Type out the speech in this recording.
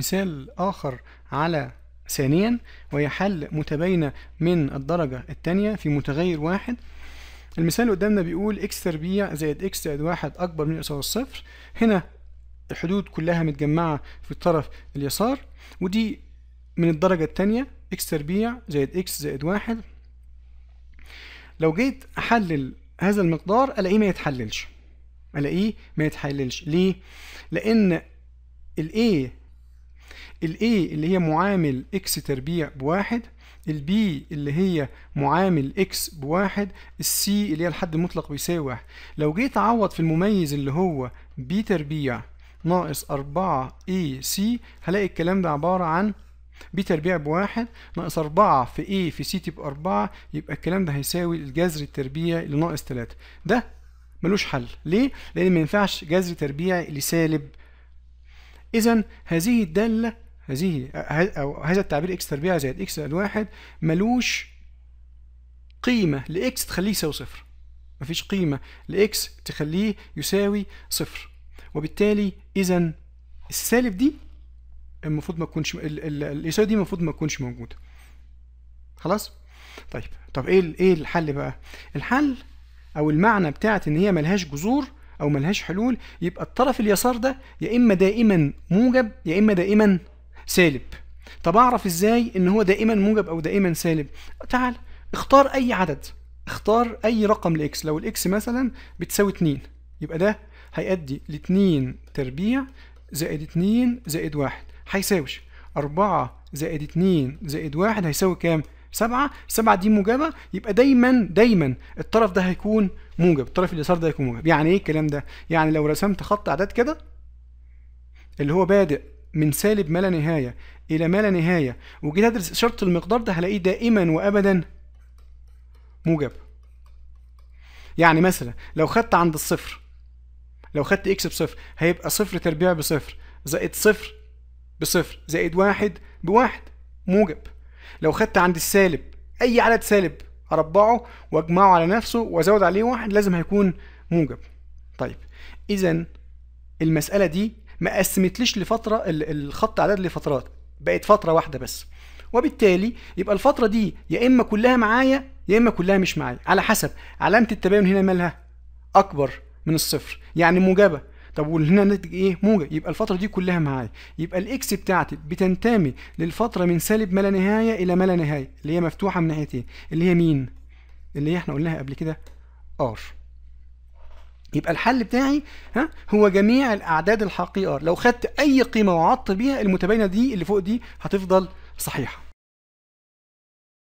مثال آخر على ثانيا وهي حل متباينة من الدرجة الثانية في متغير واحد المثال اللي قدامنا بيقول اكس تربيع زائد اكس زائد واحد أكبر من يساوي الصفر هنا الحدود كلها متجمعة في الطرف اليسار ودي من الدرجة الثانية اكس تربيع زائد اكس زائد واحد لو جيت أحلل هذا المقدار ألاقيه ما يتحللش ألاقيه ما يتحللش ليه؟ لأن الـ A الاي اللي هي معامل اكس تربيع بواحد البي اللي هي معامل اكس بواحد السي اللي هي الحد المطلق بيساوي واحد لو جيت اعوض في المميز اللي هو بي تربيع ناقص 4 اي سي هلاقي الكلام ده عبارة عن بي تربيع بواحد ناقص أربعة في اي في سي تبقى أربعة يبقى الكلام ده هيساوي الجذر التربيع اللي ناقص تلاتة ده ملوش حل ليه؟ لأن ما ينفعش جذر تربيعي لسالب إذا هذه الدالة هذه أو هذا التعبير إكس تربيع زائد إكس زائد واحد ملوش قيمة لإكس تخليه يساوي صفر مفيش قيمة لإكس تخليه يساوي صفر وبالتالي إذا السالب دي المفروض ما تكونش اليساوي دي المفروض ما تكونش موجودة خلاص طيب طب ايه ايه الحل بقى الحل او المعنى بتاعت ان هي ملهاش جذور او ملهاش حلول يبقى الطرف اليسار ده يا اما دائما موجب يا اما دائما سالب طب اعرف ازاي ان هو دائما موجب او دائما سالب تعال اختار اي عدد اختار اي رقم لاكس لو الاكس مثلا بتساوي 2 يبقى ده هيؤدي ل 2 تربيع زائد 2 زائد 1 هيساوي 4 زائد 2 زائد 1 هيساوي كام؟ 7 7 دي موجبه يبقى دايما دايما الطرف ده هيكون موجب الطرف اليسار ده هيكون موجب يعني ايه الكلام ده؟ يعني لو رسمت خط اعداد كده اللي هو بادئ من سالب ما لا نهاية إلى ما لا نهاية وجيت أدرس شرط المقدار ده هلاقيه دائما وأبدا موجب يعني مثلا لو خدت عند الصفر لو خدت اكس بصفر هيبقى صفر تربيع بصفر زائد صفر بصفر زائد واحد بواحد موجب لو خدت عند السالب اي عدد سالب اربعه واجمعه على نفسه وازود عليه واحد لازم هيكون موجب طيب اذا المساله دي ما قسمتليش لفتره الخط عدد لفترات بقت فتره واحده بس وبالتالي يبقى الفتره دي يا اما كلها معايا يا اما كلها مش معايا على حسب علامه التباين هنا مالها اكبر من الصفر يعني موجبه طب وهنا ناتج ايه موجب يبقى الفتره دي كلها معايا يبقى الاكس بتاعتي بتنتمي للفتره من سالب ما لا نهايه الى ما لا نهايه اللي هي مفتوحه من ناحيتين اللي هي مين اللي هي احنا قلناها قبل كده ار يبقى الحل بتاعي ها هو جميع الاعداد الحقيقه لو خدت اي قيمه وعطت بيها المتباينه دي اللي فوق دي هتفضل صحيحه